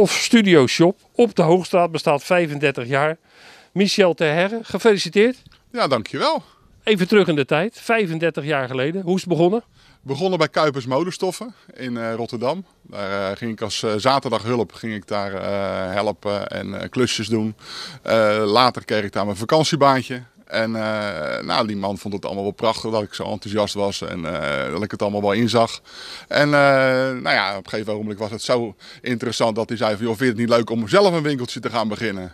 Of Studio Shop op de Hoogstraat, bestaat 35 jaar. Michel Terherre, gefeliciteerd. Ja, dankjewel. Even terug in de tijd, 35 jaar geleden. Hoe is het begonnen? Begonnen bij Kuipers Modestoffen in eh, Rotterdam. Daar eh, ging ik als uh, eh, zaterdaghulp ging ik daar helpen en klusjes doen. later kreeg ik daar mijn vakantiebaantje. En eh, nou, die man vond het allemaal wel prachtig dat ik zo enthousiast was en eh, dat ik het allemaal wel inzag. En eh, nou ja, op een gegeven moment was het zo interessant dat hij zei van joh, vind je het niet leuk om zelf een winkeltje te gaan beginnen?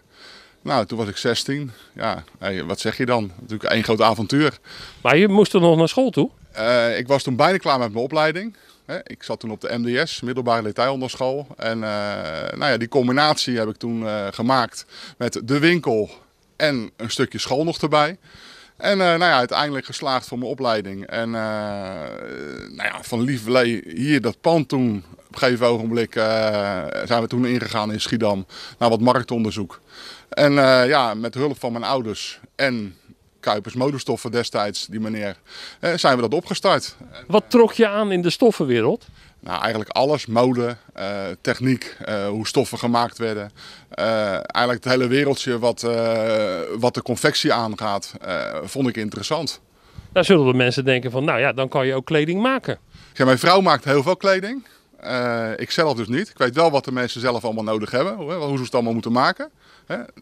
Nou, toen was ik 16. Ja, wat zeg je dan? Natuurlijk één groot avontuur. Maar je moest er nog naar school toe? ik was toen bijna klaar met mijn opleiding. Ik zat toen op de MDS, middelbare leertijlonderschool. En nou ja, die combinatie heb ik toen gemaakt met de winkel en een stukje school nog erbij. En uh, nou ja, uiteindelijk geslaagd voor mijn opleiding. En uh, nou ja, van liefde hier dat pand toen. Op een gegeven ogenblik eh, zijn we toen ingegaan in Schiedam naar wat marktonderzoek. En ja, met hulp van mijn ouders en Kuipers Motorstoffen destijds, die meneer, zijn we dat opgestart. Wat trok je aan in de stoffenwereld? Nou, eigenlijk alles. Mode, eh, techniek, eh, hoe stoffen gemaakt werden. Eh, eigenlijk het hele wereldje wat, wat de confectie aangaat, vond ik interessant. Daar zullen de mensen denken van, nou ja, dan kan je ook kleding maken. Ja, mijn vrouw maakt heel veel kleding. Uh, eh, ik zelf dus niet. Ik weet wel wat de mensen zelf allemaal nodig hebben, hoe ze het allemaal moeten maken.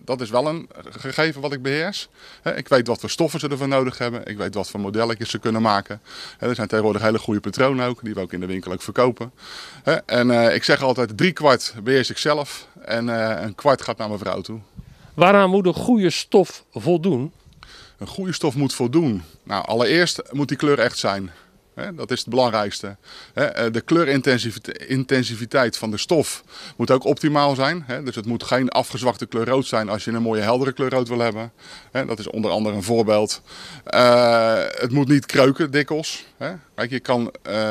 Dat is wel een gegeven wat ik beheers. Ik weet wat voor stoffen ze ervoor nodig hebben. Ik weet wat voor modelletjes ze kunnen maken. Er zijn tegenwoordig hele goede patronen ook, die we ook in de winkel ook verkopen. En eh, ik zeg altijd, drie kwart beheers ik zelf en eh, een kwart gaat naar mijn vrouw toe. Waaraan moet een goede stof voldoen? Een goede stof moet voldoen. Nou, allereerst moet die kleur echt zijn. Dat is het belangrijkste. Eh, de kleurintensiviteit van de stof moet ook optimaal zijn. Dus het moet geen afgezwakte kleur rood zijn als je een mooie heldere kleur rood wil hebben. Dat is onder andere een voorbeeld. Eh, het moet niet kreuken dikwijls. Kijk, je kan eh,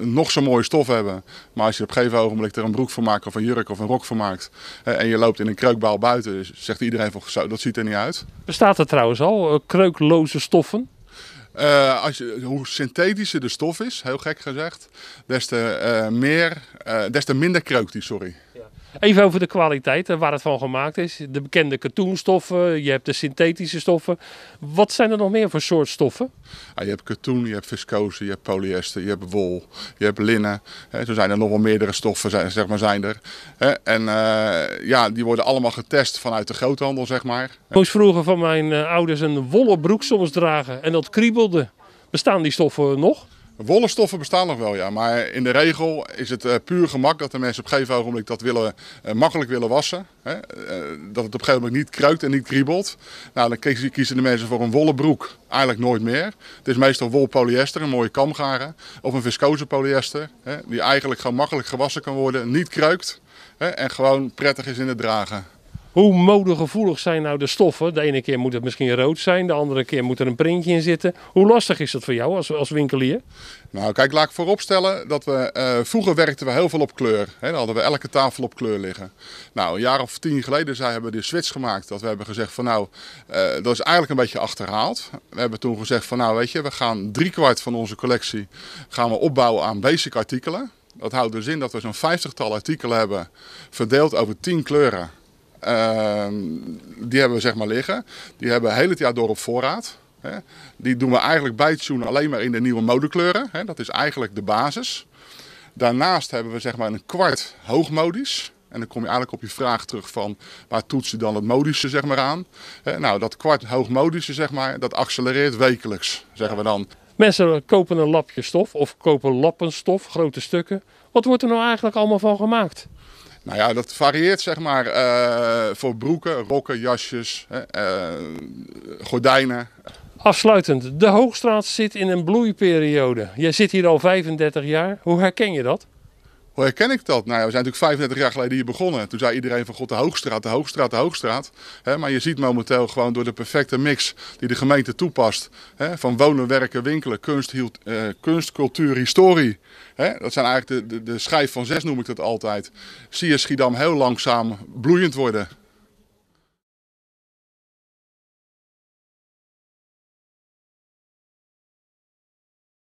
nog zo'n mooie stof hebben. Maar als je op een gegeven ogenblik er een broek van maakt of een jurk of een rok van maakt. En je loopt in een kreukbaal buiten. Zegt iedereen van dat ziet er niet uit. Bestaat er trouwens al kreukloze stoffen? Eh, als hoe synthetischer de stof is, heel gek gezegd, des te, eh, meer, eh, des te minder kreukt die, sorry. Even over de kwaliteit en eh, waar het van gemaakt is. De bekende katoenstoffen, je hebt de synthetische stoffen. Wat zijn er nog meer voor soort stoffen? Ja, je hebt katoen, je hebt viscose, je hebt polyester, je hebt wol, je hebt linnen. zo zijn er nog wel meerdere stoffen, zeg maar, zijn er. en eh, ja, die worden allemaal getest vanuit de groothandel, zeg maar. Ik moest vroeger van mijn eh, ouders een wollen broek soms dragen en dat kriebelde. Bestaan die stoffen nog? Wollen stoffen bestaan nog wel, ja. Maar in de regel is het eh, puur gemak dat de mensen op een gegeven ogenblik dat willen, eh, makkelijk willen wassen. Hè? Eh, dat het op een gegeven moment niet kruikt en niet kriebelt. Nou, dan kiezen, de mensen voor een wollen broek. Eigenlijk nooit meer. Het is meestal wol polyester, een mooie kamgaren. Of een viscose polyester. Hè? Die eigenlijk gewoon makkelijk gewassen kan worden, niet kruikt. Hè? En gewoon prettig is in het dragen hoe modegevoelig zijn nou de stoffen? De ene keer moet het misschien rood zijn, de andere keer moet er een printje in zitten. Hoe lastig is dat voor jou als, als winkelier? Nou, kijk, laat ik vooropstellen dat we. Eh, vroeger werkten we heel veel op kleur. Hè? Dan hadden we elke tafel op kleur liggen. Nou, een jaar of tien geleden zijn, hebben we de switch gemaakt. Dat we hebben gezegd van nou, eh, dat is eigenlijk een beetje achterhaald. We hebben toen gezegd van nou, weet je, we gaan driekwart van onze collectie gaan we opbouwen aan basic artikelen. Dat houdt dus in dat we zo'n vijftigtal artikelen hebben, verdeeld over tien kleuren. Ehm, die hebben we zeg maar liggen. Die hebben heel het jaar door op voorraad. Hè. Die doen we eigenlijk bij Zoenen alleen maar in de nieuwe modekleuren. Hè. Dat is eigenlijk de basis. Daarnaast hebben we zeg maar een kwart hoogmodisch. En dan kom je eigenlijk op je vraag terug van waar toets je dan het modische zeg maar, aan. nou, dat kwart hoogmodische, zeg maar, dat accelereert wekelijks, zeggen we dan. Mensen kopen een lapje stof of kopen lappen stof, grote stukken. Wat wordt er nou eigenlijk allemaal van gemaakt? Nou ja, dat varieert zeg maar eh, voor broeken, rokken, jasjes, eh, gordijnen. Afsluitend, de Hoogstraat zit in een bloeiperiode. Jij zit hier al 35 jaar. Hoe herken je dat? Hoe herken ik dat? Nou ja, we zijn natuurlijk 35 jaar geleden hier begonnen. Toen zei iedereen van god, de Hoogstraat, de Hoogstraat, de Hoogstraat. maar je ziet momenteel gewoon door de perfecte mix die de gemeente toepast. van wonen, werken, winkelen, kunst, eh, kunst cultuur, historie. dat zijn eigenlijk de, de, de schijf van zes noem ik dat altijd. Zie je Schiedam heel langzaam bloeiend worden.